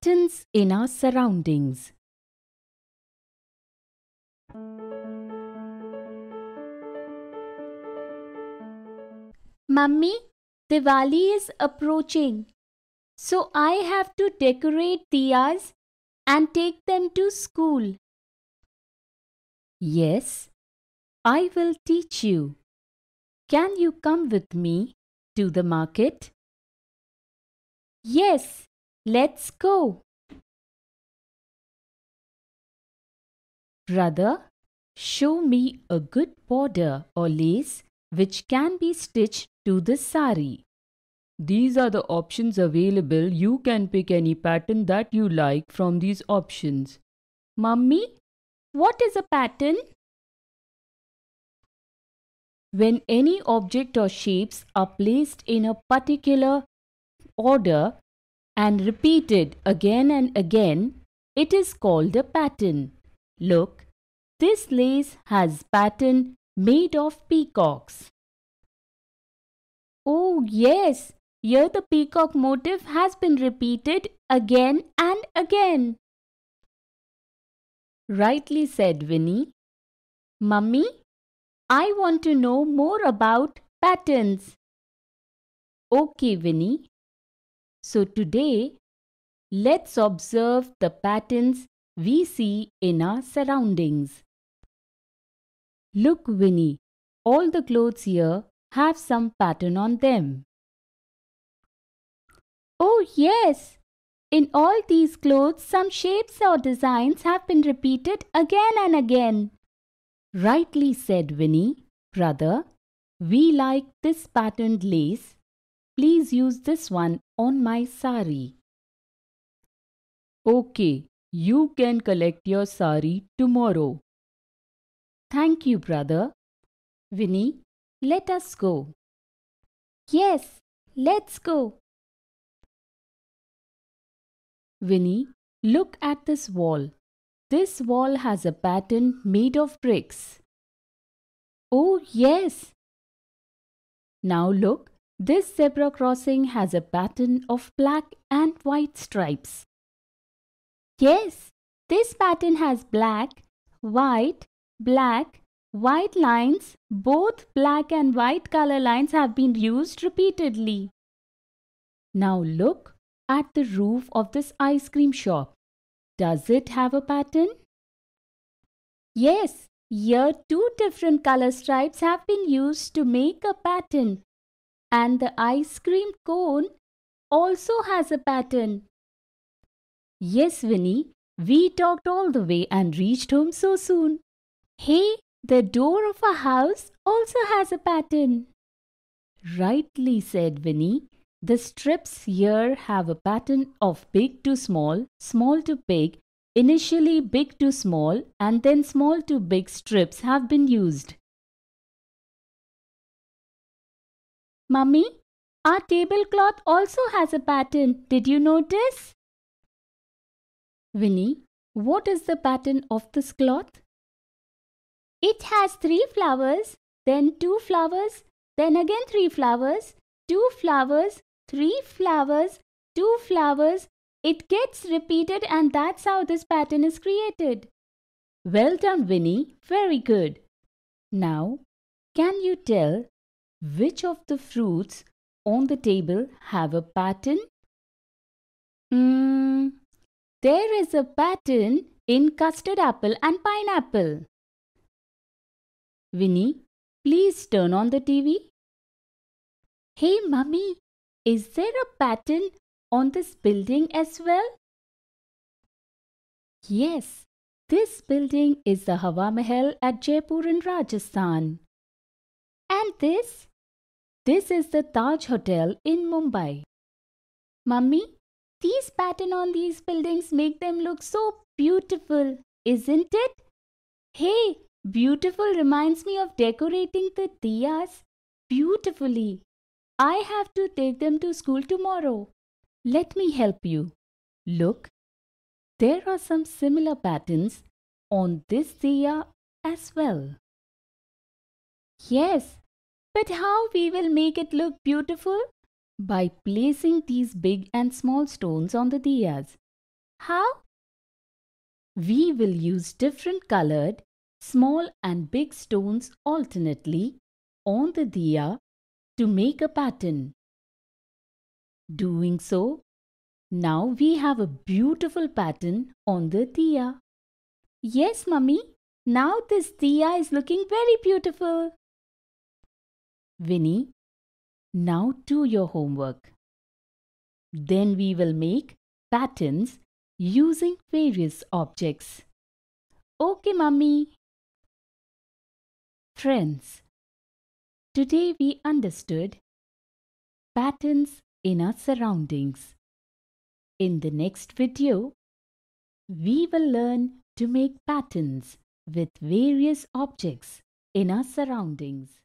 Patterns in our surroundings. Mummy, Diwali is approaching, so I have to decorate diyas and take them to school. Yes, I will teach you. Can you come with me to the market? Yes. Let's go. Brother, show me a good border or lace which can be stitched to the sari. These are the options available. You can pick any pattern that you like from these options. Mummy, what is a pattern? When any object or shapes are placed in a particular order, and repeated again and again, it is called a pattern. Look, this lace has pattern made of peacocks. Oh yes, here the peacock motif has been repeated again and again. Rightly said Winnie. Mummy, I want to know more about patterns. Okay Winnie, so today, let's observe the patterns we see in our surroundings. Look Winnie, all the clothes here have some pattern on them. Oh yes, in all these clothes some shapes or designs have been repeated again and again. Rightly said Winnie, brother, we like this patterned lace Please use this one on my sari. Okay, you can collect your sari tomorrow. Thank you, brother. Winnie, let us go. Yes, let's go. Winnie, look at this wall. This wall has a pattern made of bricks. Oh, yes. Now look this zebra crossing has a pattern of black and white stripes. Yes, this pattern has black, white, black, white lines. Both black and white color lines have been used repeatedly. Now look at the roof of this ice cream shop. Does it have a pattern? Yes, here two different color stripes have been used to make a pattern. And the ice cream cone also has a pattern. Yes, Winnie, we talked all the way and reached home so soon. Hey, the door of a house also has a pattern. Rightly said Winnie. The strips here have a pattern of big to small, small to big, initially big to small, and then small to big strips have been used. Mummy, our tablecloth also has a pattern. Did you notice? Winnie, what is the pattern of this cloth? It has three flowers, then two flowers, then again three flowers, two flowers, three flowers, two flowers. It gets repeated and that's how this pattern is created. Well done, Winnie. Very good. Now, can you tell which of the fruits on the table have a pattern? Mm, there is a pattern in custard apple and pineapple. Winnie, please turn on the TV. Hey mummy, is there a pattern on this building as well? Yes, this building is the Hawa Mahal at Jaipur in Rajasthan. And this? This is the Taj Hotel in Mumbai. Mummy, these pattern on these buildings make them look so beautiful, isn't it? Hey, beautiful reminds me of decorating the diyas beautifully. I have to take them to school tomorrow. Let me help you. Look, there are some similar patterns on this diya as well. Yes, but how we will make it look beautiful? By placing these big and small stones on the diyas. How? We will use different colored small and big stones alternately on the diya to make a pattern. Doing so, now we have a beautiful pattern on the diya. Yes, mummy. Now this diya is looking very beautiful. Winnie, now do your homework. Then we will make patterns using various objects. Okay, mummy. Friends, today we understood patterns in our surroundings. In the next video, we will learn to make patterns with various objects in our surroundings.